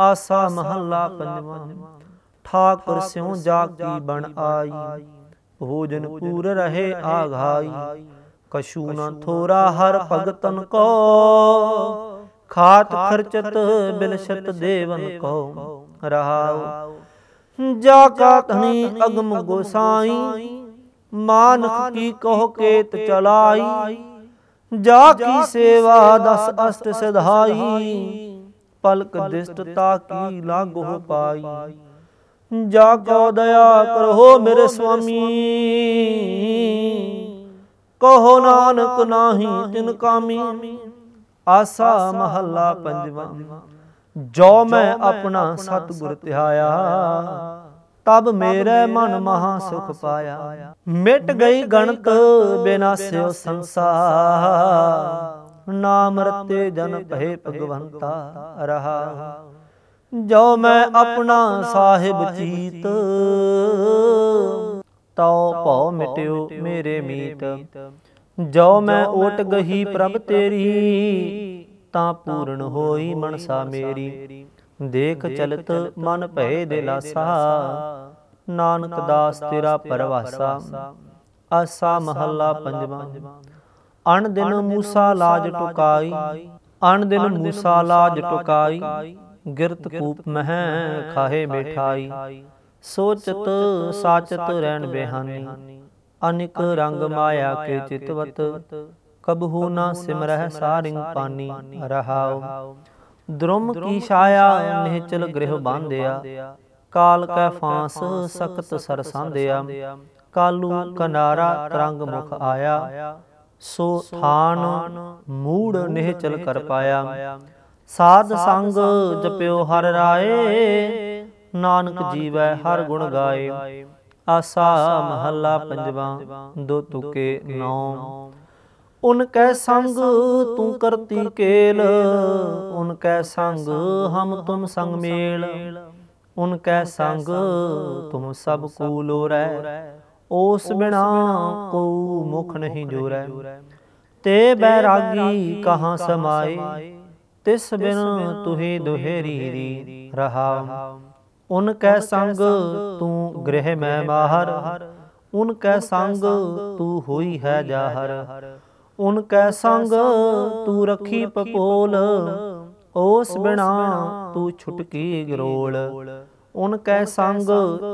ਆਸਾ ਮਹੱਲਾ ਪੰਜਵਾ ਠਾਕੁਰ ਸਿਉ ਜਾ ਕੀ ਬਣ ਆਈ ਭੋਜਨ ਪੂਰ ਰਹੇ ਆਘਾਈ ਕਸ਼ੂ ਨਾ ਥੋਰਾ ਹਰ ਭਗਤਨ ਕੋ ਖਾਤ ਖਰਚਤ ਬਿਲਸ਼ਤ ਦੇਵਨ ਕੋ ਰਹਾਉ ਜਾ ਕਾ ਧਨੀ ਅਗਮ ਗੋਸਾਈ ਮਾਨਖ ਕੀ ਕਹ ਕੇਤ ਚਲਾਈ ਜਾ ਕੀ ਸੇਵਾ ਦਸ ਅਸ਼ਟ ਸਿਧਾਈ ਪਲਕ ਦਿਸਟਤਾ ਕੀ ਲਾਗੋ ਪਾਈ ਜਾ ਕੋ ਦਇਆ ਕਰੋ ਮੇਰੇ ਸੁਆਮੀ ਕਹੋ ਨਾਨਕ ਨਾਹੀ ਤਿਨ ਕਾਮੀ ਆਸਾ ਮਹੱਲਾ ਪੰਜਵਾਂ ਜੋ ਮੈਂ ਆਪਣਾ ਸਤਿਗੁਰ ਧਿਆਇਆ ਤਬ ਮੇਰੇ ਮਨ ਮਹਾ ਸੁਖ ਪਾਇਆ ਮਿਟ ਗਈ ਗਣਤ ਬਿਨਾਸਿਓ ਸੰਸਾਰ ਨਾਮ ਰਤੇ ਜਨ ਭੇ ਭਗਵੰਤਾ ਰਹਾ ਜੋ ਮੈਂ ਆਪਣਾ ਸਾਹਿਬ ਚੀਤ ਤਉ ਭਉ ਮਿਟਿਓ ਮੇਰੇ ਮੀਤ ਜੋ ਮੈਂ ਓਟ ਗਹੀ ਪ੍ਰਭ ਤੇਰੀ ਤਾਂ ਪੂਰਨ ਹੋਈ ਮਨਸਾ ਮੇਰੀ ਦੇਖ ਚਲਤ ਮਨ ਭਏ ਦਿਲਾਸਾ ਨਾਨਕ ਦਾਸ ਤੇਰਾ ਪਰਵਾਸਾ ਆਸਾ ਮਹੱਲਾ ਪੰਜਵਾਂ ਅਣ ਦਿਨ ਮੂਸਾ ਲਾਜ ਟੁਕਾਈ ਅਣ ਦਿਨ ਮੂਸਾ ਲਾਜ ਟੁਕਾਈ ਗਿਰਤ ਕੂਪ ਮਹਿ ਖਾਹੇ ਮਿਠਾਈ ਸੋਚਤ ਸਾਚਤ ਰਹਿਣ ਬਿਹਾਨੀ ਅਨਿਕ ਰੰਗ ਮਾਇਆ ਕੇ ਚਿਤਵਤ ਕਬਹੂ ਨਾ ਸਿਮਰਹਿ ਸਾਰਿੰਗ ਪਾਨੀ ਰਹਾਉ ਦ੍ਰਮ ਕੀ ਛਾਇਆ ਨਿਹਚਲ ਗ੍ਰਹਿ ਬਾਂਧਿਆ ਕਾਲ ਕੈ ਫਾਂਸ ਸਖਤ ਸਰਸਾਂਦਿਆ ਕਾਲੂ ਕਨਾਰਾ ਤਰੰਗ ਮੁਖ ਆਇਆ ਸੋ ਥਾਨ ਮੂੜ ਨਹਿ ਚਲ ਕਰ ਪਾਇਆ ਸਾਧ ਸੰਗ ਜਪਿਓ ਹਰ ਰਾਏ ਨਾਨਕ ਜੀਵੈ ਹਰ ਗੁਣ ਗਾਏ ਆਸਾ ਮਹੱਲਾ ਪੰਜਵਾ ਦੋ ਤੁਕੇ ਨੌ ਉਨ ਕੈ ਸੰਗ ਤੂੰ ਕਰਤੀ ਕੇਲ ਉਨ ਕੈ ਸੰਗ ਹਮ ਤੁਮ ਸੰਗ ਮੇਲ ਉਨ ਕੈ ਸੰਗ ਤੁਮ ਸਭ ਕੂ ਲੋਰੈ ਉਸ ਬਿਨਾ ਕੋ ਮੁਖ ਨਹੀਂ ਜੋਰੈ ਤੇ ਬੈਰਾਗੀ ਕਹਾਂ ਸਮਾਏ ਤਿਸ ਬਿਨ ਤੁਹੀ ਦੁਹੇਰੀ ਰੀ ਰਹਾ ਉਨ ਕੈ ਸੰਗ ਤੂੰ ਗ੍ਰਹਿ ਮੈਂ ਮਾਹਰ ਉਨ ਕੈ ਸੰਗ ਤੂੰ ਹੋਈ ਹੈ ਜਾਹਰ ਉਨ ਕੈ ਸੰਗ ਤੂੰ ਰਖੀ ਪਪੋਲ ਉਸ ਬਿਨਾ ਤੂੰ ਛੁਟਕੀ ਗਰੋਲ ਉਨ ਕੈ ਸੰਗ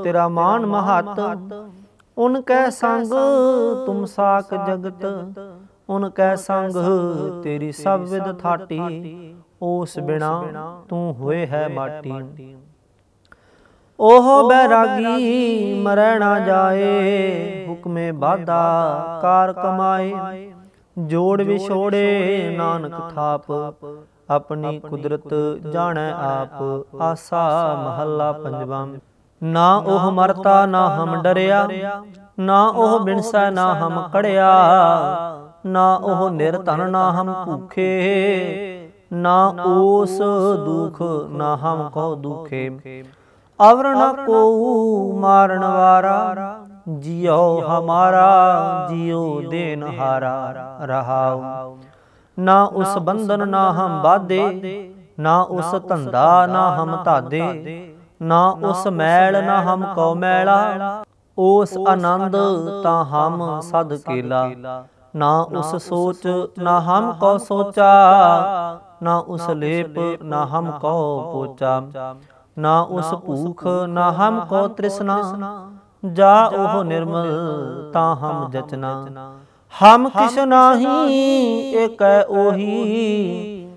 ਤੇਰਾ ਮਾਨ ਮਹਤ ਉਨ ਕੈ ਸੰਗ ਤੁਮ ਸਾਖ ਜਗਤ ਉਨ ਕੈ ਸੰਗ ਤੇਰੀ ਸਭ ਵਿਦ ਥਾਟੀ ਉਸ ਬਿਨਾ ਤੂੰ ਹੋਏ ਹੈ ਮਾਟੀ ਉਹ ਬੈਰਾਗੀ ਮਰਣਾ ਜਾਏ ਹੁਕਮੇ ਬਾਦਾ ਕਾਰ ਕਮਾਏ ਜੋੜ ਵਿਛੋੜੇ ਨਾਨਕ ਥਾਪ ਆਪਣੀ ਕੁਦਰਤ ਜਾਣੈ ਆਪ ਆਸਾ ਮਹੱਲਾ ਪੰਜਵਾਂ ਨਾ ਉਹ ਮਰਤਾ ਨਾ ਹਮ ਡਰਿਆ ਨਾ ਉਹ ਬਿਨਸਾ ਨਾ ਹਮ ਕੜਿਆ ਨਾ ਉਹ ਨਿਰਤਨ ਨਾ ਹਮ ਭੁਖੇ ਨਾ ਉਸ ਦੁਖ ਨਾ ਹਮ ਕੋ ਦੁਖੇ ਅਵਰਣ ਕੋ ਮਾਰਨ ਵਾਰਾ ਜਿਉ ਹਮਾਰਾ ਜਿਉ ਦੇਨ ਹਾਰਾ ਰਹਾਉ ਨਾ ਉਸ ਬੰਧਨ ਨਾ ਹਮ ਬਾਦੇ ਨਾ ਉਸ ਧੰਦਾ ਨਾ ਹਮ ਧਾਦੇ ਨਾ ਉਸ ਮੈਲ ਨਾ ਹਮ ਕਉ ਮੈਲਾ ਉਸ ਆਨੰਦ ਤਾਂ ਹਮ ਸਦ ਕੇਲਾ ਨਾ ਉਸ ਸੋਚ ਨਾ ਹਮ ਕਉ ਸੋਚਾ ਨਾ ਉਸ ਲੇਪ ਨਾ ਹਮ ਕਉ ਪੋਚਾ ਨਾ ਉਸ ਭੂਖ ਨਾ ਹਮ ਕਉ ਤ੍ਰਿਸ਼ਨਾ ਜਾ ਉਹ ਨਿਰਮਲ ਤਾਂ ਹਮ ਜਚਨਾ ਹਮ ਕਿਸ ਨਾਹੀ ਹੈ ਉਹੀ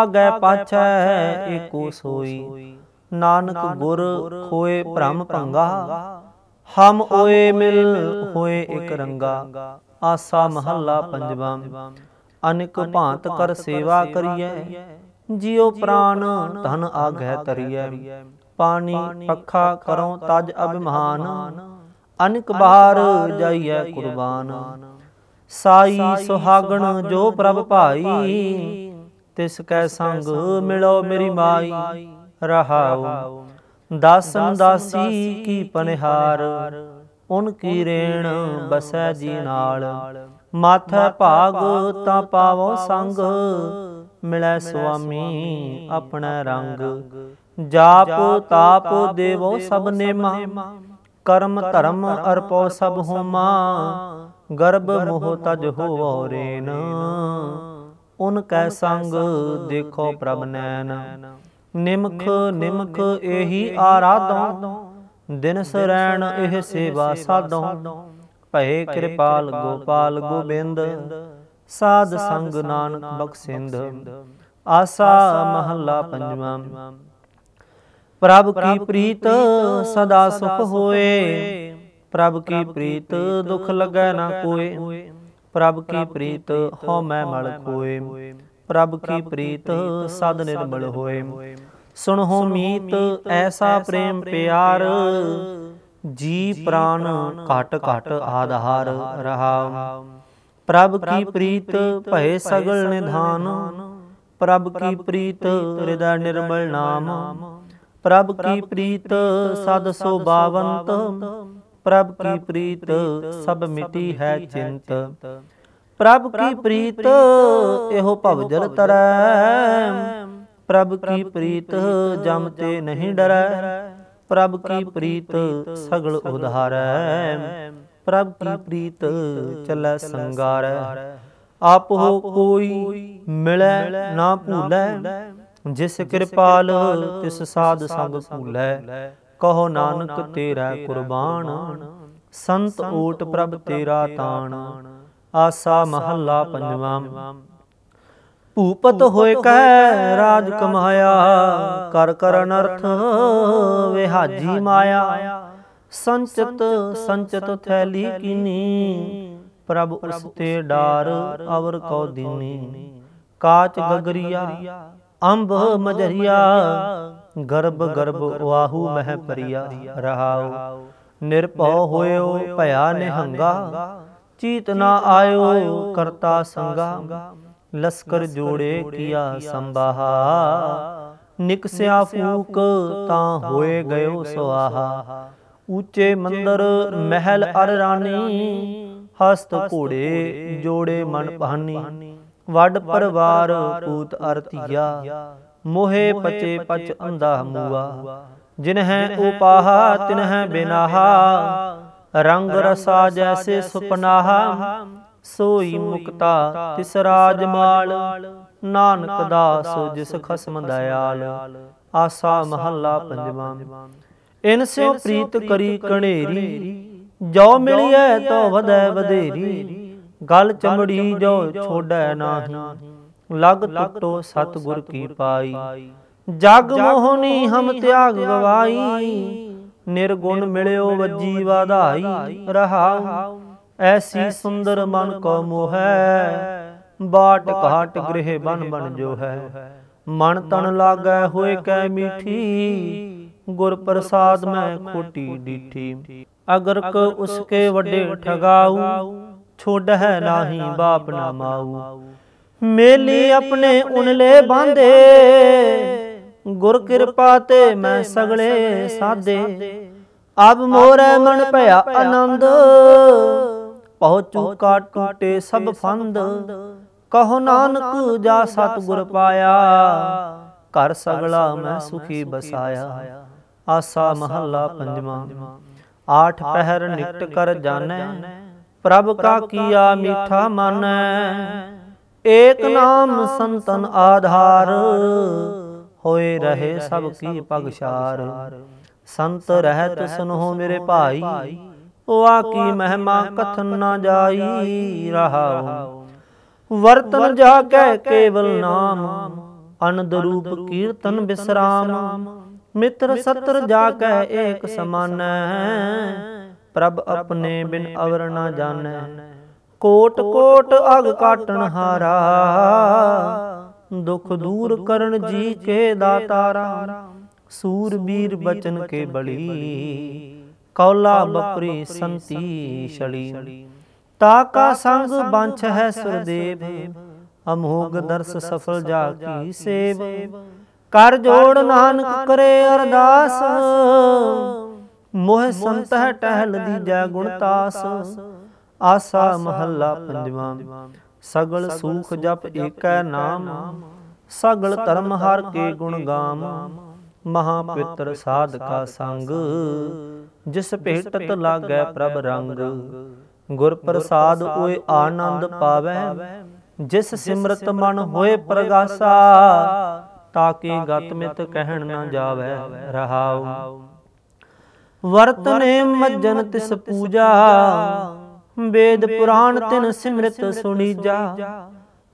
ਆਗੇ ਪਾਛੈ ਇਕੋ ਸੋਈ ਨਾਨਕ ਗੁਰ ਖੋਏ ਭ੍ਰਮ ਭੰਗਾ ਹਮ ਓਏ ਮਿਲ ਹੋਏ ਇਕ ਰੰਗਾ ਆਸਾ ਮਹੱਲਾ ਪੰਜਵਾਂ ਅਨਿਕ ਭਾਂਤ ਕਰ ਸੇਵਾ ਕਰੀਐ ਜਿਉ ਪ੍ਰਾਨ ਧਨ ਆਗੈ ਤਰੀਐ ਪਾਣੀ ਪੱਖਾ ਕਰੋ ਤਜ ਅਭਿਮਾਨ ਅਨਿਕ ਬਾਹਰ ਜਾਈਐ ਕੁਰਬਾਨ ਸਾਈ ਸੁਹਾਗਣ ਜੋ ਪ੍ਰਭ ਭਾਈ ਤਿਸ ਕੈ ਸੰਗ ਮਿਲੋ ਮੇਰੀ ਮਾਈ ਰਹਾਉ ਦਾਸਨ ਦਾਸੀ ਕੀ ਪਨਹਾਰ ਉਨ ਕੀ ਰੇਣ ਬਸੈ ਜੀ ਨਾਲ ਮਥ ਭਾਗ ਤਾਂ ਪਾਵੋ ਸੰਗ ਮਿਲੈ ਸੁਆਮੀ ਆਪਣਾ ਰੰਗ ਜਾਪ ਤਾਪ ਦੇਵੋ ਸਭ ਨੇਮਾ ਕਰਮ ਧਰਮ ਅਰਪੋ ਸਭ ਹੋਮਾ ਗਰਬ ਮੋਹ ਤਜ ਹੋਵੋ ਰੇਨ ਉਨ ਕੈ ਸੰਗ ਦੇਖੋ ਪ੍ਰਭ ਨੈਣ ਨਿਮਖ ਨਿਮਖ ਇਹੀ ਆਰਾਧੋਂ ਦਿਨ ਸਰੈਣ ਇਹ ਸੇਵਾ ਸਾਧੋਂ ਭਏ ਕਿਰਪਾਲ ਗੋਪਾਲ ਗੋਬਿੰਦ ਸਾਧ ਸੰਗ ਨਾਨਕ ਬਖਸਿੰਦ ਆਸਾ ਮਹੱਲਾ ਪੰਜਵਾਂ ਪ੍ਰਭ ਕੀ ਪ੍ਰੀਤ ਸਦਾ ਸੁਖ ਹੋਏ ਪ੍ਰਭ ਕੀ ਪ੍ਰੀਤ ਦੁਖ ਲੱਗੈ ਨਾ ਕੋਏ ਪ੍ਰਭ ਕੀ ਪ੍ਰੀਤ ਹਉ ਮੈਂ ਮਲ ਕੋਏ ਪ੍ਰਭ ਕੀ ਪ੍ਰੀਤ ਸਦ ਨਿਰਮਲ ਹੋਏ ਸੁਣੋ ਮੀਤ ਐਸਾ ਪ੍ਰੇਮ ਪਿਆਰ ਜੀ ਪ੍ਰਾਨ ਘਟ ਘਟ ਆਧਾਰ ਰਹਾ ਪ੍ਰਭ ਕੀ ਪ੍ਰੀਤ ਭਏ ਸਗਲ ਨਿਧਾਨ ਪ੍ਰਭ ਕੀ ਪ੍ਰੀਤ ਹਿਰਦਾ ਨਿਰਮਲ ਨਾਮ ਪ੍ਰਭ ਕੀ ਪ੍ਰੀਤ ਸਦ ਬਾਵੰਤ ਪ੍ਰਭ ਕੀ ਪ੍ਰੀਤ ਸਭ ਮਿਤੀ ਹੈ ਚਿੰਤ ਪ੍ਰਭ ਕੀ ਪ੍ਰੀਤ ਇਹੋ ਭਵ ਜਲ ਤਰੈ ਪ੍ਰਭ ਕੀ ਪ੍ਰੀਤ ਜਮ ਤੇ ਨਹੀਂ ਡਰੈ ਪ੍ਰਭ ਕੀ ਪ੍ਰੀਤ ਸਗਲ ਉਧਾਰੈ ਪ੍ਰਭ ਕੀ ਪ੍ਰੀਤ ਚਲੈ ਸੰਗਾਰੈ ਆਪ ਹੋ ਕੋਈ ਮਿਲੈ ਨਾ ਭੂਲੈ ਜਿਸ ਕਿਰਪਾਲ ਤਿਸ ਸਾਧ ਸੰਗ ਭੂਲੈ ਕਹੋ ਨਾਨਕ ਤੇਰਾ ਕੁਰਬਾਨ ਸੰਤ ਓਟ ਪ੍ਰਭ ਤੇਰਾ ਤਾਣ ਆਸਾ ਮਹੱਲਾ ਪੰਜਵਾਂ ਭੂਪਤ ਹੋਏ ਕਹਿ ਰਾਜ ਕਮਾਇਆ ਕਰ ਕਰਨ ਅਰਥ ਵਿਹਾਜੀ ਮਾਇਆ ਸੰਚਤ ਸੰਚਤ ਥੈਲੀ ਕਿਨੀ ਪ੍ਰਭ ਉਸ ਤੇ ਡਾਰ ਅਵਰ ਕੋ ਦਿਨੀ ਕਾਚ ਗਗਰੀਆ ਅੰਬ ਮਜਰੀਆ ਗਰਬ ਗਰਬ ਵਾਹੂ ਮਹਿ ਪਰਿਆ ਰਹਾਉ ਨਿਰਭਉ ਹੋਇਓ ਭਇਆ ਨਿਹੰਗਾ ਚੀਤ ਨਾ ਆਇਓ ਕਰਤਾ ਸੰਗਾ ਲਸਕਰ ਜੋੜੇ ਕੀਆ ਸੰਭਾਹਾ ਨਿਕਸਿਆ ਫੂਕ ਤਾਂ ਹੋਏ ਗਇਓ ਸੁਆਹਾ ਉੱਚੇ ਮੰਦਰ ਮਹਿਲ ਅਰ ਰਾਣੀ ਹਸਤ ਘੋੜੇ ਜੋੜੇ ਮਨ ਪਹਾਨੀ ਵੱਡ ਪਰਵਾਰ ਪੂਤ ਅਰਤੀਆ ਮੋਹੇ ਪਚੇ ਪਚ ਅੰਦਾ ਮੂਆ ਜਿਨਹਿ ਉਪਾਹਾ ਤਿਨਹਿ ਬਿਨਾਹਾ ਰੰਗ ਰਸਾ ਜੈਸੇ ਸੁਪਨਾਹਾ ਸੋਈ ਮੁਕਤਾ ਤਿਸ ਰਾਜ ਮਾਲ ਨਾਨਕ ਦਾਸ ਜਿਸ ਖਸਮ ਦਿਆਲ ਆਸਾ ਮਹੱਲਾ ਪੰਜਵਾਂ ਇਨ ਸਿਓ ਪ੍ਰੀਤ ਕਰੀ ਕਣੇਰੀ ਜੋ ਮਿਲਿਐ ਤੋ ਵਧੈ ਵਧੇਰੀ ਗਲ ਚਮੜੀ ਜੋ ਛੋੜੈ ਨਾਹੀ ਲਗ ਟੁੱਟੋ ਸਤਗੁਰ ਕੀ ਪਾਈ ਜਗ ਮੋਹਨੀ ਹਮ ਤਿਆਗ ਗਵਾਈ ਨਿਰਗੁਣ ਮਿਲਿਓ ਵੱਜੀ ਵਧਾਈ ਰਹਾਉ ਐਸੀ ਸੁੰਦਰ ਮਨ ਕੋ ਮੋਹੈ ਬਾਟ ਘਾਟ ਗ੍ਰਹਿ ਬਨ ਬਨ ਜੋ ਹੈ ਮਨ ਤਨ ਲਾਗੈ ਹੋਏ ਕੈ ਮੀਠੀ ਗੁਰ ਪ੍ਰਸਾਦ ਮੈਂ ਖੋਟੀ ਡੀਠੀ ਅਗਰ ਕ ਉਸਕੇ ਵੱਡੇ ਠਗਾਉ ਛੋਡ ਹੈ ਨਾਹੀ ਬਾਪ ਨਾ ਮਾਉ ਮੇਲੀ ਆਪਣੇ ਉਨਲੇ ਬਾਂਧੇ ਗੁਰ ਕਿਰਪਾ ਤੇ ਮੈਂ ਸਗਲੇ ਸਾਦੇ ਅਬ ਮੋਰੇ ਮਨ ਭਇਆ ਆਨੰਦ ਪਹੁੰਚੂ ਕਾ ਟੂਟੇ ਸਭ ਫੰਦ ਕਹੋ ਨਾਨਕ ਜਾ ਸਤਗੁਰ ਪਾਇਆ ਘਰ ਸਗਲਾ ਮੈਂ ਸੁਖੀ ਬਸਾਇਆ ਆਸਾ ਮਹੱਲਾ ਪੰਜਵਾਂ ਆਠ ਪਹਿਰ ਨਿਕਟ ਕਰ ਜਾਣੈ ਪ੍ਰਭ ਕਾ ਕੀਆ ਮਿੱਠਾ ਮਨ ਏਕ ਨਾਮ ਸੰਤਨ ਆਧਾਰ ਹੋਏ ਰਹੇ ਸਭ ਕੀ ਪਗਸ਼ਾਰ ਸੰਤ ਰਹਿਤ ਸੁਨੋ ਮੇਰੇ ਭਾਈ ਵਾ ਕੀ ਮਹਿਮਾ ਕਥਨ ਨਾ ਜਾਈ ਰਹਾਉ ਵਰਤਨ ਜਾ ਕਹਿ ਕੇਵਲ ਨਾਮ ਅਨੰਦ ਰੂਪ ਕੀਰਤਨ ਬਿਸਰਾਮ ਮਿੱਤਰ ਸਤਰ ਜਾ ਕਹਿ ਏਕ ਸਮਾਨੈ ਪ੍ਰਭ ਆਪਣੇ ਬਿਨ ਅਵਰ ਨਾ ਜਾਣੈ ਕੋਟ ਕੋਟ ਅਗ ਕਾਟਣ ਹਾਰਾ ਦੁਖ ਦੂਰ ਕਰਨ ਜੀ ਕੇ ਦਾਤਾਰਾ ਸੂਰਬੀਰ ਬਚਨ ਕੇ ਬਲੀ ਕੌਲਾ ਬਪਰੀ ਸੰਤੀ ਛਲੀ ਤਾ ਕਾ ਸੰਗ ਬੰਛ ਹੈ ਸੁਰਦੇਵ ਅਮੋਗ ਦਰਸ ਸਫਲ ਜਾ ਕੀ ਸੇਵ ਕਰ ਜੋੜ ਨਾਨਕ ਕਰੇ ਅਰਦਾਸ ਮੋਹ ਸੰਤ ਹੈ ਟਹਿਲ ਦੀ ਜੈ ਗੁਣਤਾਸ ਆਸਾ ਮਹੱਲਾ ਪੰਜਵਾਂ ਸਗਲ ਸੂਖ ਜਪ ਏਕੈ ਨਾਮ ਸਗਲ ਧਰਮ ਹਰ ਕੇ ਗੁਣ ਗਾਮ ਮਹਾ ਪਿਤਰ ਸਾਧਕਾ ਸੰਗ ਜਿਸ ਭੇਟਤ ਲਾਗੈ ਪ੍ਰਭ ਰੰਗ ਗੁਰ ਪ੍ਰਸਾਦ ਓਏ ਆਨੰਦ ਪਾਵੈ ਜਿਸ ਸਿਮਰਤ ਮਨ ਹੋਏ ਪ੍ਰਗਾਸਾ ਤਾਂ ਕਿ ਗਤਮਿਤ ਕਹਿਣ ਨਾ ਜਾਵੇ ਰਹਾਉ ਵਰਤਨੇ ਮੱਜਨ ਤਿਸ ਪੂਜਾ ਵੇਦ ਪੁਰਾਣ ਤਿਨ ਸਿਮਰਤ ਸੁਣੀ ਜਾ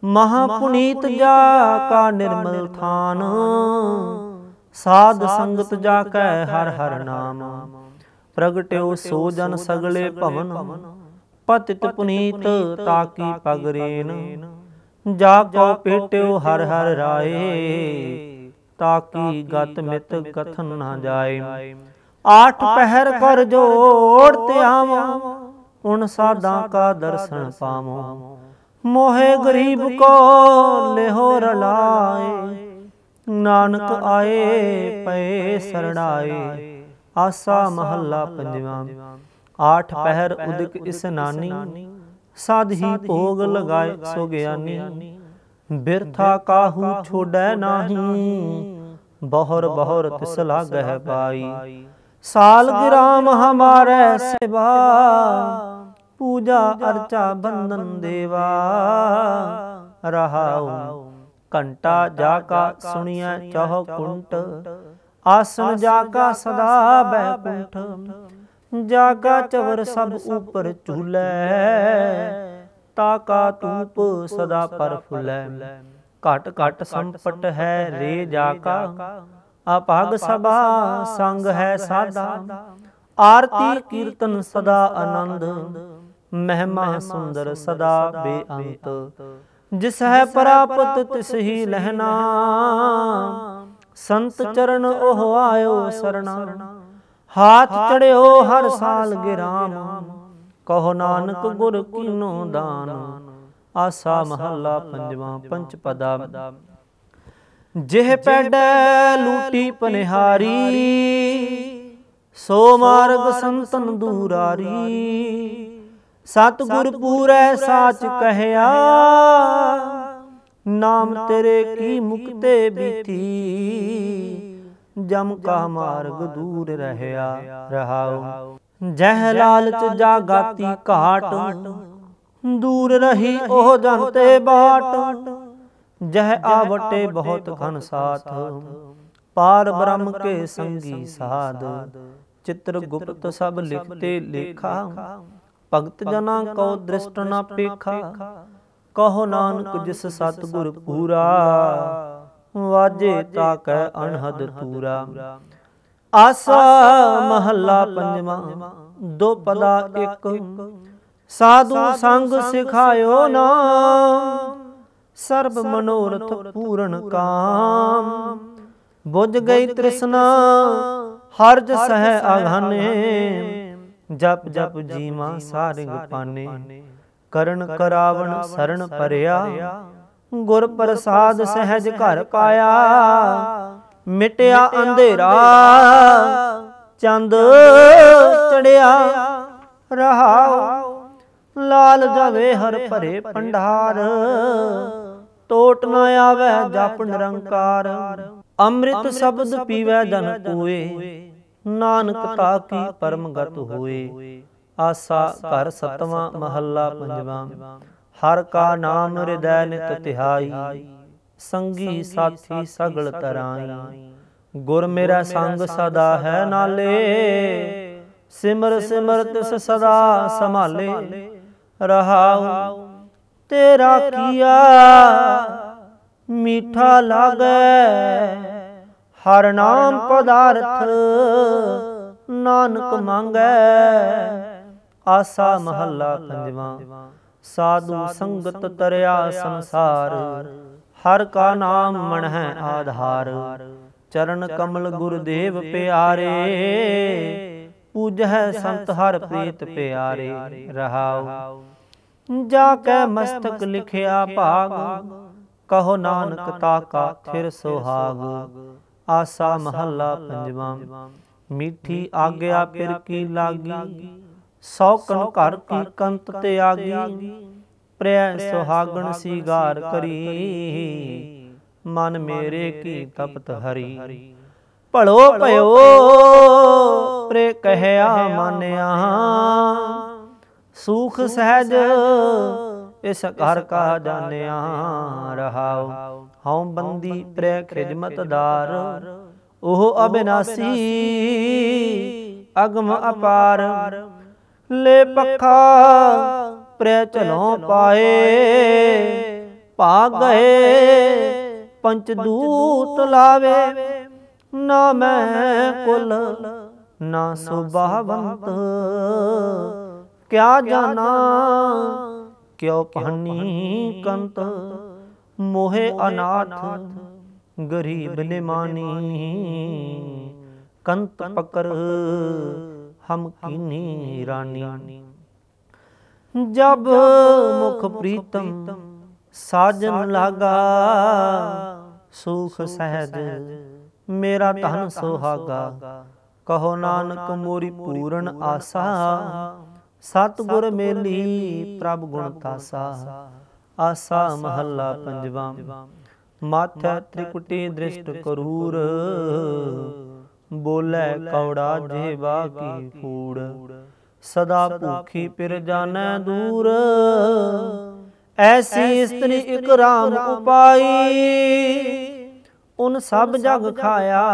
ਮਹਾ ਪੁਨੀਤ ਜਾ ਕਾ ਨਿਰਮਲ ਥਾਨ ਸਾਧ ਸੰਗਤ ਜਾ ਕੈ ਹਰ ਹਰ ਨਾਮ ਪ੍ਰਗਟਿਓ ਸੋ ਜਨ ਸਗਲੇ ਭਵਨ ਪਤਿਤ ਪੁਨੀਤ ਤਾ ਤਾਕੀ ਪਗਰੇਨ ਜਾ ਕੋ ਪੇਟਿਓ ਹਰ ਹਰ ਰਾਏ ਤਾ ਕੀ ਗਤ ਮਿਤ ਕਥਨ ਨਾ ਜਾਏ ਆਠ ਪਹਿਰ ਕਰ ਜੋੜ ਤੇ ਆਵਾਂ ਹੁਣ ਸਾਧਾਂ ਕਾ ਦਰਸ਼ਨ ਪਾਵੋ ਮੋਹੇ ਗਰੀਬ ਕੋ ਲਿਹੋ ਰਲਾਏ ਨਾਨਕ ਆਏ ਪਏ ਸਰਣਾਏ ਆਸਾ ਮਹੱਲਾ ਪੰਜਵਾਂ ਆਠ ਪਹਿਰ ਉਦਕ ਇਸ ਨਾਨੀ ਸਾਧ ਹੀ ਭੋਗ ਲਗਾਏ ਸੋ ਗਿਆਨੀ ਬਿਰਥਾ ਕਾਹੂ ਛੋੜੈ ਨਾਹੀ ਬਹਰ ਬਹਰ ਤਿਸ ਲਾਗਹਿ ਪਾਈ ਸਾਲਗ੍ਰਾਮ ਮਹਾਮਾਰੈ ਸੇਵਾ ਪੂਜਾ ਅਰਚਾ ਬੰਦਨ ਦੇਵਾ ਰਹਾਉ ਕੰਟਾ ਜਾ ਕਾ ਸੁਣੀਐ ਚਹ ਕੁੰਟ ਆਸਨ ਜਾ ਕਾ ਸਦਾ ਬੈ ਕੁੰਠ ਜਾ ਕਾ ਚਵਰ ਸਭ ਉਪਰ ਝੂਲੇ ਤਾ ਕਾ ਤੂਪ ਸਦਾ ਪਰ ਫੁਲੈ ਘਟ ਘਟ ਸੰਪਟ ਹੈ ਰੇ ਜਾ ਕਾ ਅਭਗ ਸਭਾ ਸੰਗ ਹੈ ਸਾਦਾ ਆਰਤੀ ਕੀਰਤਨ ਸਦਾ ਆਨੰਦ ਮਹਿਮਾ ਸੁੰਦਰ ਸਦਾ ਬੇਅੰਤ ਜਿਸ ਹੈ ਪ੍ਰਾਪਤ ਤਿਸ ਹੀ ਲਹਿਣਾ ਸੰਤ ਚਰਨ ਉਹ ਆਇਓ ਸਰਣਾ ਹਾਥ ਚੜਿਓ ਹਰ ਸਾਲ ਗਿਰਾਮ ਕਹੋ ਨਾਨਕ ਗੁਰ ਕੀਨੋ ਦਾਨ ਆਸਾ ਮਹੱਲਾ ਪੰਜਵਾਂ ਪੰਚ ਪਦਾ ਜਿਹ ਪੈੜੈ ਲੂਟੀ ਪਨਿਹਾਰੀ ਸੋ ਮਾਰਗ ਸੰਤਨ ਦੂਰਾਰੀ ਸਤਗੁਰ ਪੂਰੈ ਸਾਚ ਕਹਿਆ ਨਾਮ ਤੇਰੇ ਕੀ ਮੁਕਤੇ ਬੀਤੀ ਜਮ ਕਾ ਮਾਰਗ ਦੂਰ ਰਹਿਆ ਰਹਾਉ ਜਹ ਲਾਲਚ ਜਾਗਾਤੀ ਘਾਟ ਦੂਰ ਰਹੀ ਉਹ ਜਨ ਤੇ ਬਾਟ ਜਹ ਆਵਟੇ ਬਹੁਤ ਘਨ ਸਾਥ ਪਾਰ ਬ੍ਰਹਮ ਕੇ ਸੰਗੀ ਸਾਧ ਚਿਤ੍ਰ ਗੁਪਤ ਸਭ ਲਿਖਤੇ ਲੇਖਾ ਭਗਤ ਜਨਾ ਕੋ ਦ੍ਰਿਸ਼ਟ ਨਾ ਪੇਖਾ ਕਹੋ ਨਾਨਕ ਜਿਸ ਸਤਗੁਰ ਪੂਰਾ ਵਾਜੇ ਤਾਕੈ ਅਣਹਦ ਤੂਰਾ ਆਸਾ ਮਹੱਲਾ ਪੰਜਵਾ ਦੋ ਪਦਾ ਇੱਕ ਸਾਧੂ ਸੰਗ ਸਿਖਾਇਓ ਨਾਮ ਸਰਬ ਮਨੋਰਥ ਪੂਰਨ ਕਾਮ ਬੁੱਝ ਗਈ ਤ੍ਰਿਸ਼ਨਾ ਹਰਜ ਸਹਿ ਅਗਨੇ ਜਪ ਜਪ ਜੀਵਾ ਸਾਰਿੰਗ ਪਾਨੇ ਕਰਨ ਕਰਾਵਣ ਸਰਣ ਪਰਿਆ ਗੁਰ ਪ੍ਰਸਾਦ ਸਹਿਜ ਘਰ ਪਾਇਆ ਮਿਟਿਆ ਅੰਧੇਰਾ ਚੰਦ ਚੜਿਆ ਰਹਾਉ ਲਾਲ ਜਵੇ ਹਰ ਭਰੇ ਪੰਡਾਰ ਟੋਟ ਨਾ ਆਵੇ ਜਪ ਨਿਰੰਕਾਰ ਅੰਮ੍ਰਿਤ ਸ਼ਬਦ ਪੀਵੇ ਜਨ ਕੋਏ ਨਾਨਕ ਤਾ ਕੀ ਪਰਮਗਤ ਹੋਏ ਆਸਾ ਘਰ ਸਤਵਾਂ ਮਹੱਲਾ ਪੰਜਵਾਂ ਹਰ ਕਾ ਨਾਮ ਹਿਰਦੈ ਨਿਤ ਤਿਹਾਈ ਸੰਗੀ ਸਾਥੀ ਸਗਲ ਤਰਾਈ ਗੁਰ ਮੇਰਾ ਸੰਗ ਸਦਾ ਹੈ ਨਾਲੇ ਸਿਮਰ ਸਿਮਰ ਤਿਸ ਸਦਾ ਸੰਭਾਲੇ ਰਹਾਉ ਤੇਰਾ ਕੀਆ ਮਿੱਠਾ ਲਾਗੇ ਹਰ ਨਾਮ ਪਦਾਰਥ ਨਾਨਕ ਮੰਗੈ ਆਸਾ ਮਹੱਲਾ ਪੰਜਵਾਂ ਸਾਧੂ ਸੰਗਤ ਤਰਿਆ ਸੰਸਾਰ ਹਰ ਕਾ ਨਾਮ ਮਣ ਹੈ ਆਧਾਰ ਚਰਨ ਕਮਲ ਗੁਰਦੇਵ ਪਿਆਰੇ ਪੂਜਹਿ ਸੰਤ ਹਰ ਪ੍ਰੀਤ ਪਿਆਰੇ ਰਹਾਉ ਜਾ ਕੈ ਮਸਤਕ ਲਿਖਿਆ ਭਾਗ ਕਹੋ ਨਾਨਕ ਤਾ ਕਾ ਥਿਰ ਸੁਹਾਗ ਆਸਾ ਮਹੱਲਾ ਪੰਜਵਾਂ ਮਿੱਠੀ ਆਗਿਆ ਫਿਰ ਕੀ ਲਾਗੀ ਸੌਕਨ ਘਰ ਕੀ ਕੰਤ ਤੇ ਆਗੀ ਪ੍ਰਿਆ ਸੁਹਾਗਣ ਸੀਗਾਰ ਕਰੀ ਮਨ ਮੇਰੇ ਕੀ ਤਪਤ ਹਰੀ ਭਲੋ ਭਇਓ ਪ੍ਰੇ ਕਹਿਆ ਮਾਨਿਆ ਸੂਖ ਸਹਿਜ ਇਸ ਘਰ ਕਾ ਜਾਣਿਆ ਰਹਾਉ ਹਉ ਬੰਦੀ ਪ੍ਰੇ ਖਿਦਮਤਦਾਰ ਉਹ ਅਬਿਨਾਸੀ ਅਗਮ ਅਪਾਰ ਲੈ ਪੱਖਾ ਪ੍ਰੇ ਚਲੋ ਪਾਏ ਪਾ ਗਏ ਪੰਚ ਦੂਤ ਲਾਵੇ ਨਾ ਮੈਂ ਕੁਲ ਨਾ ਸੁਭਾਵੰਤ ਕਿਆ ਜਾਣਾ ਕਿਉ ਪਹਨੀ ਕੰਤ ਮੋਹੇ ਅਨਾਥ ਗਰੀਬ ਨੇ ਮਾਨੀ ਕੰਤ ਪਕਰ ਹਮ ਕੀਨੀ ਰਾਨੀ ਜਬ ਮੁਖ ਪ੍ਰੀਤਮ ਸਾਜਨ ਲਾਗਾ ਸੁਖ ਸਹਿਜ ਮੇਰਾ ਧਨ ਸੁਹਾਗਾ ਕਹੋ ਨਾਨਕ ਮੋਰੀ ਪੂਰਨ ਆਸਾ ਸਤਗੁਰ ਮੇਲੀ ਪ੍ਰਭ ਗੁਣ ਤਾਸਾ ਆਸਾ ਮਹੱਲਾ ਪੰਜਵਾਂ ਮਾਥਾ ਤ੍ਰਿਕੁਟੀ ਦ੍ਰਿਸ਼ਟ ਕਰੂਰ ਬੋਲੇ ਕੌੜਾ ਜੇਵਾ ਕੀ ਫੂੜ ਸਦਾ ਭੁਖੀ ਪਿਰ ਜਾਣੈ ਦੂਰ ਐਸੀ ਇਸਤਰੀ ਇਕ ਰਾਮ ਉਪਾਈ ਉਨ ਸਭ ਜਗ ਖਾਇਆ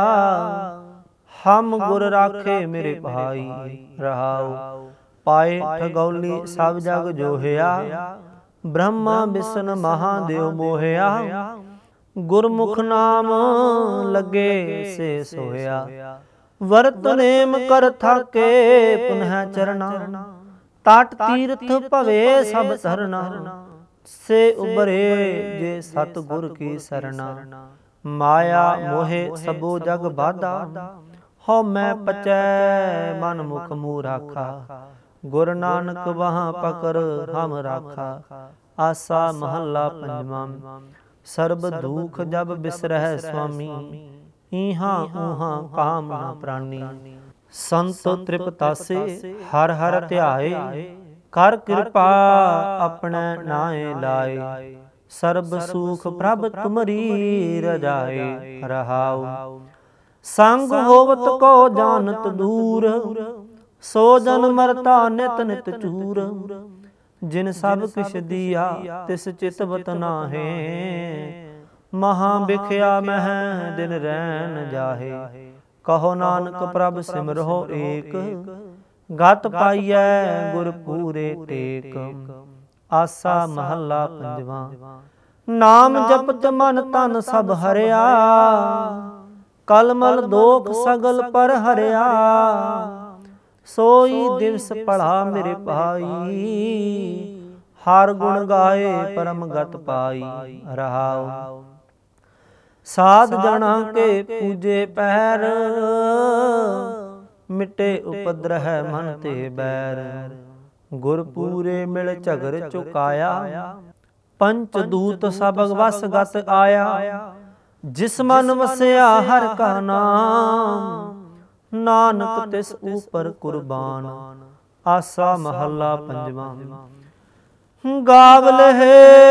ਹਮ ਗੁਰ ਰਾਖੇ ਮੇਰੇ ਭਾਈ ਰਹਾਉ ਪਾਏ ਠਗੌਲੀ ਸਭ ਜਗ ਜੋਹਿਆ ਬ੍ਰਹਮਾ ਵਿਸ਼ਨ ਮਹਾਦੇਵ ਮੋਹਿਆ ਗੁਰਮੁਖ ਨਾਮ ਲੱਗੇ ਸੇ ਸੋਇਆ ਵਰਤ ਨੇਮ ਕਰ ਥਾਕੇ ਪੁਨਹ ਚਰਣਾ ਟਾਟ ਤੀਰਥ ਭਵੇ ਸਭ ਧਰਨਾ ਸੇ ਉਬਰੇ ਜੇ ਸਤ ਗੁਰ ਕੀ ਸਰਣਾ ਮਾਇਆ ਮੋਹਿ ਸਭੋ ਜਗ ਬਾਧਾ ਹਉ ਮੈਂ ਪਚੈ ਮਨ ਮੁਖ ਮੂਰਾਖਾ ਗੁਰ ਨਾਨਕ ਵਾਹ ਪਕਰ ਹਮ ਰਾਖਾ ਆਸਾ ਮਹੱਲਾ ਪੰਜਵਾਂ ਸਰਬ ਦੁਖ ਜਬ ਬਿਸਰਹਿ ਸੁਆਮੀ ਇਹਾਂ ਉਹਾਂ ਕਾਮ ਨਾ ਪ੍ਰਾਨੀ ਸੰਤ ਤ੍ਰਿਪਤਾਸੇ ਹਰ ਹਰ ਧਿਆਏ ਕਰ ਕਿਰਪਾ ਆਪਣਾ ਨਾਏ ਲਾਏ ਸਰਬ ਸੁਖ ਪ੍ਰਭ ਤੁਮਰੀ ਰਜਾਏ ਰਹਾਉ ਸੰਗ ਹੋਵਤ ਕੋ ਜਾਣਤ ਦੂਰ ਸੋ ਜਨ ਮਰਤਾ ਨਿਤ ਨਿਤ ਚੂਰ ਜਿਨ ਸਭ ਕਿਛ ਦੀਆ ਤਿਸ ਚਿਤ ਵਤ ਨਾਹੇ ਮਹਾ ਵਿਖਿਆ ਮਹਿ ਦਿਨ ਰਹਿਣ ਜਾਹੇ ਕਹੋ ਨਾਨਕ ਪ੍ਰਭ ਸਿਮਰੋ ਏਕ ਗਤ ਪਾਈਐ ਗੁਰ ਪੂਰੇ ਟੇਕ ਆਸਾ ਮਹੱਲਾ ਪੰਜਵਾ ਨਾਮ ਜਪਤ ਮਨ ਤਨ ਸਭ ਹਰਿਆ ਕਲਮਲ ਦੋਖ ਸਗਲ ਪਰ ਹਰਿਆ ਸੋਈ ਦਿਵਸ ਪੜਾ ਮੇਰੇ ਭਾਈ ਹਰ ਗੁਣ ਗਾਏ ਪਰਮ ਗਤ ਪਾਈ ਰਹਾਉ ਸਾਧ ਜਣਾ ਕੇ ਪੂਜੇ ਪੈਰ ਮਿਟੇ ਉਪਦਰਹਿ ਮਨ ਤੇ ਬੈਰ ਗੁਰ ਪੂਰੇ ਮਿਲ ਝਗਰ ਚੁਕਾਇਆ ਪੰਚ ਦੂਤ ਸਭ ਵਸ ਗਤ ਆਇਆ ਜਿਸ ਮਨ ਵਸਿਆ ਹਰ ਕਾ ਨਾਮ ਨਾਨਕ ਤਿਸ ਉਪਰ ਕੁਰਬਾਨ ਆਸਾ ਮਹੱਲਾ ਪੰਜਵਾਂ ਗਾਵਲ ਹੈ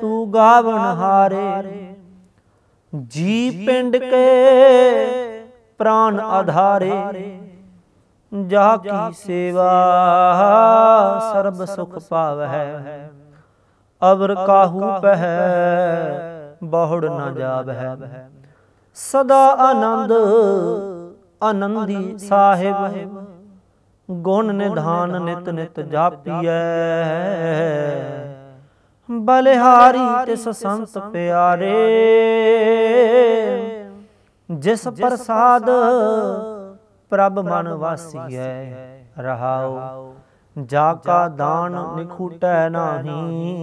ਤੂੰ ਗਾਵਣ ਹਾਰੇ ਜੀ ਪਿੰਡ ਕੇ ਪ੍ਰਾਨ ਆਧਾਰੇ ਜਾ ਕੀ ਸੇਵਾ ਸਰਬ ਸੁਖ ਪਾਵਹਿ ਅਵਰ ਕਾਹੂ ਪਹਿ ਬਹੁੜ ਨਾ ਜਾਵਹਿ ਸਦਾ ਆਨੰਦ ਆਨੰਦੀ ਸਾਹਿਬ ਗੁਣ ਨਿਧਾਨ ਨਿਤ ਨਿਤ ਜਾਪੀਐ ਬਲਿਹਾਰੀ ਤਿਸ ਸੰਤ ਪਿਆਰੇ ਜਿਸ ਪ੍ਰਸਾਦ ਪ੍ਰਭ ਮਨ ਵਾਸੀਐ ਰਹਾਉ ਜਾ ਕਾ ਦਾਨ ਨਿਖੂਟੈ ਨਾਹੀ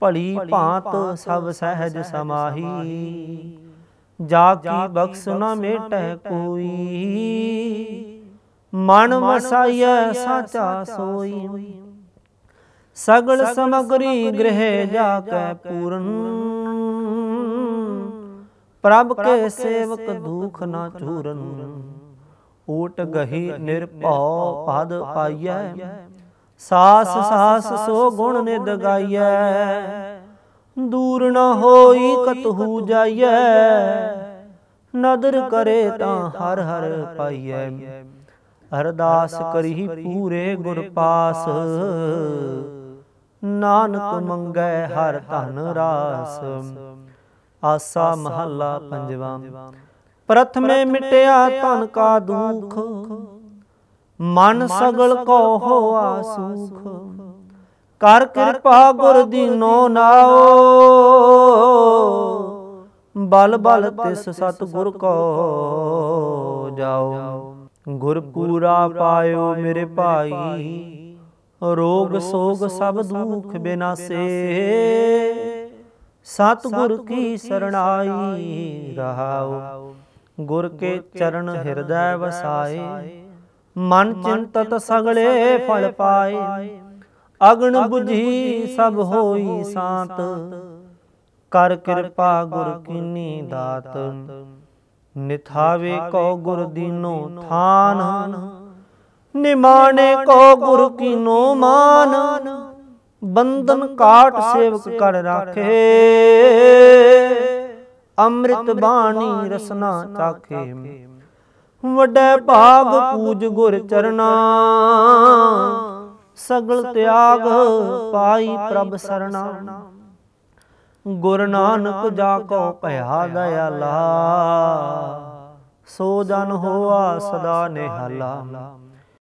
ਭਲੀ ਭਾਂਤ ਸਭ ਸਹਿਜ ਸਮਾਹੀ ਜਾਤੀ ਬਖਸ਼ਨਾ ਮੇਟੈ ਕੋਈ ਮਨ ਵਸਾਈਐ ਸਾਚਾ ਸੋਈ ਸਗਲ ਸਮਗਰੀ ਗ੍ਰਹਿ ਜਾ ਕੈ ਪੂਰਨ ਪ੍ਰਭ ਕੇ ਸੇਵਕ ਦੁਖ ਨਾ ਚੂਰਨ ਓਟ ਗਹੀ ਨਿਰਭਉ ਪਦ ਪਾਈਐ ਸਾਸ ਸਾਸ ਸੋ ਗੁਣ ਨਿਦ ਗਾਈਐ ਦੂਰ ਨ ਹੋਈ ਕਤਹੂ ਜਾਈਐ ਨਦਰ ਕਰੇ ਤਾਂ ਹਰ ਹਰ ਪਾਈਐ ਅਰਦਾਸ ਕਰੀ ਪੂਰੇ ਗੁਰ ਪਾਸ ਨਾਨਕ ਮੰਗੈ ਹਰ ਧਨ ਰਾਸ ਆਸਾ ਮਹੱਲਾ ਪੰਜਵਾਂ ਪ੍ਰਥਮੇ ਮਿਟਿਆ ਤਨ ਕਾ ਦੁਖ ਮਨ ਸਗਲ ਕੋ ਹੋਆ ਸੁਖ ਕਰ ਕਿਰਪਾ ਗੁਰ ਦੀਨੋ ਨਾਓ ਬਲ ਬਲ ਤਿਸ ਸਤ ਗੁਰ ਕੋ ਜਾਓ ਗੁਰ ਪੂਰਾ ਪਾਇਓ ਮੇਰੇ ਭਾਈ ਰੋਗ ਸੋਗ ਸਭ ਦੁਖ ਬਿਨਾਸੇ ਸਤ ਗੁਰ ਕੀ ਸਰਣਾਈ ਰਹਾਓ ਗੁਰ ਕੇ ਚਰਨ ਹਿਰਦੈ ਵਸਾਏ ਮਨ ਚਿੰਤਤ ਸਗਲੇ ਫਲ ਪਾਏ ਅਗਣ 부ਝੀ ਸਭ ਹੋਈ ਸਾਤ ਕਰ ਕਿਰਪਾ ਗੁਰ ਕੀਨੀ ਦਾਤ ਨਿਥਾਵੇ ਕੋ ਗੁਰ ਦੀਨੋ ਥਾਨ ਨਿਮਾਣੇ ਕੋ ਗੁਰ ਕੀਨੋ ਮਾਨ ਬੰਦਨ ਕਾਟ ਸੇਵਕ ਕਰ ਰਾਖੇ ਅੰਮ੍ਰਿਤ ਬਾਣੀ ਰਸਨਾ ਚਾਖੇ ਵੱਡੇ ਭਾਗ ਪੂਜ ਗੁਰ ਚਰਨਾ ਸਗਲ ਤਿਆਗ ਪਾਈ ਪ੍ਰਭ ਸਰਣਾ ਗੁਰ ਨਾਨਕ ਜਾ ਕੋ ਭਇਆ ਦਇਆਲਾ ਸੋ ਜਨ ਹੋਆ ਸਦਾ ਨਿਹਾਲਾ